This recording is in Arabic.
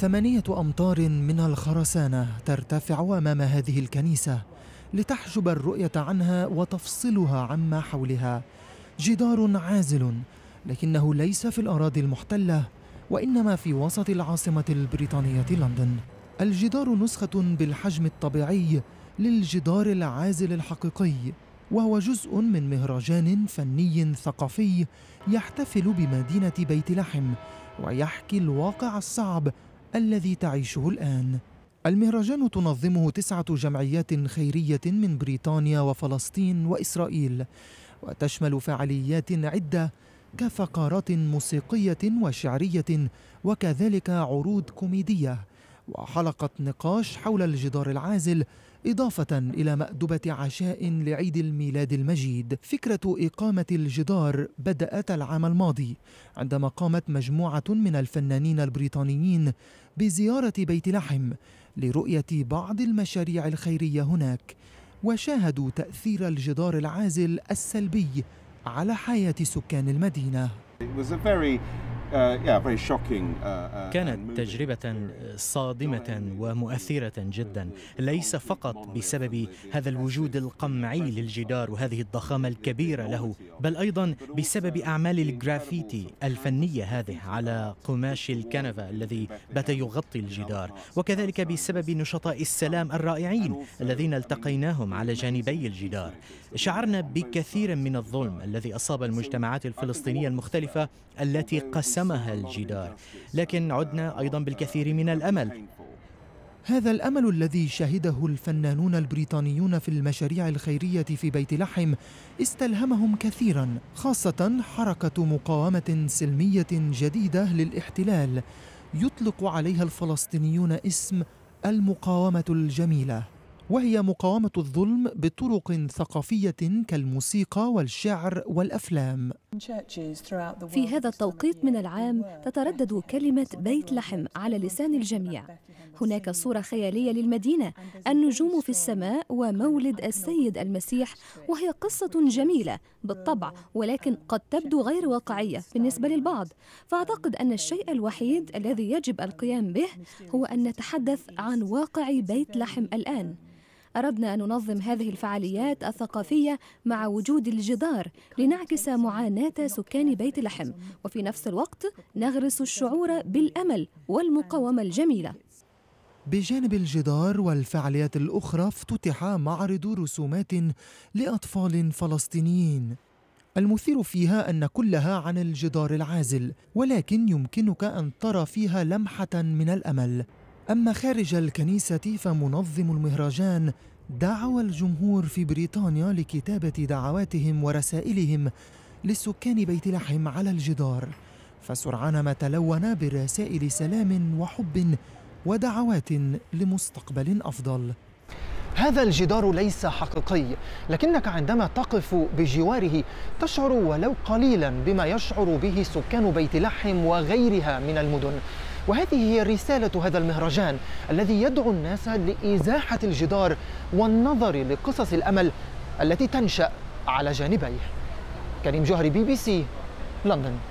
ثمانية أمطار من الخرسانة ترتفع أمام هذه الكنيسة لتحجب الرؤية عنها وتفصلها عما حولها جدار عازل لكنه ليس في الأراضي المحتلة وإنما في وسط العاصمة البريطانية لندن الجدار نسخة بالحجم الطبيعي للجدار العازل الحقيقي وهو جزء من مهرجان فني ثقافي يحتفل بمدينة بيت لحم ويحكي الواقع الصعب الذي تعيشه الآن المهرجان تنظمه تسعة جمعيات خيرية من بريطانيا وفلسطين وإسرائيل وتشمل فعاليات عدة كفقرات موسيقية وشعرية وكذلك عروض كوميدية وحلقة نقاش حول الجدار العازل إضافة إلى مأدبة عشاء لعيد الميلاد المجيد فكرة إقامة الجدار بدأت العام الماضي عندما قامت مجموعة من الفنانين البريطانيين بزيارة بيت لحم لرؤية بعض المشاريع الخيرية هناك وشاهدوا تأثير الجدار العازل السلبي على حياة سكان المدينة It was a very Uh, uh, uh, كانت تجربة صادمة ومؤثرة جدا ليس فقط بسبب هذا الوجود القمعي للجدار وهذه الضخامة الكبيرة له بل أيضا بسبب أعمال الجرافيتي الفنية هذه على قماش الكنفة الذي بات يغطي الجدار وكذلك بسبب نشطاء السلام الرائعين الذين التقيناهم على جانبي الجدار شعرنا بكثير من الظلم الذي أصاب المجتمعات الفلسطينية المختلفة التي قسمت سمها الجدار لكن عدنا أيضا بالكثير من الأمل هذا الامل الذي شهده الفنانون البريطانيون في المشاريع الخيريه في بيت لحم استلهمهم كثيرا خاصه حركه مقاومه سلميه جديده للاحتلال يطلق عليها الفلسطينيون اسم المقاومه الجميله وهي مقاومه الظلم بطرق ثقافيه كالموسيقى والشعر والافلام في هذا التوقيت من العام تتردد كلمة بيت لحم على لسان الجميع هناك صورة خيالية للمدينة النجوم في السماء ومولد السيد المسيح وهي قصة جميلة بالطبع ولكن قد تبدو غير واقعية بالنسبة للبعض فأعتقد أن الشيء الوحيد الذي يجب القيام به هو أن نتحدث عن واقع بيت لحم الآن أردنا أن ننظم هذه الفعاليات الثقافية مع وجود الجدار لنعكس معاناة سكان بيت لحم وفي نفس الوقت نغرس الشعور بالأمل والمقاومة الجميلة بجانب الجدار والفعاليات الأخرى افتتح معرض رسومات لأطفال فلسطينيين المثير فيها أن كلها عن الجدار العازل ولكن يمكنك أن ترى فيها لمحة من الأمل أما خارج الكنيسة فمنظم المهرجان دعوى الجمهور في بريطانيا لكتابة دعواتهم ورسائلهم لسكان بيت لحم على الجدار فسرعان ما تلون برسائل سلام وحب ودعوات لمستقبل أفضل هذا الجدار ليس حقيقي لكنك عندما تقف بجواره تشعر ولو قليلا بما يشعر به سكان بيت لحم وغيرها من المدن وهذه هي رسالة هذا المهرجان الذي يدعو الناس لإزاحة الجدار والنظر لقصص الأمل التي تنشأ على جانبيه كريم جهري بي بي سي لندن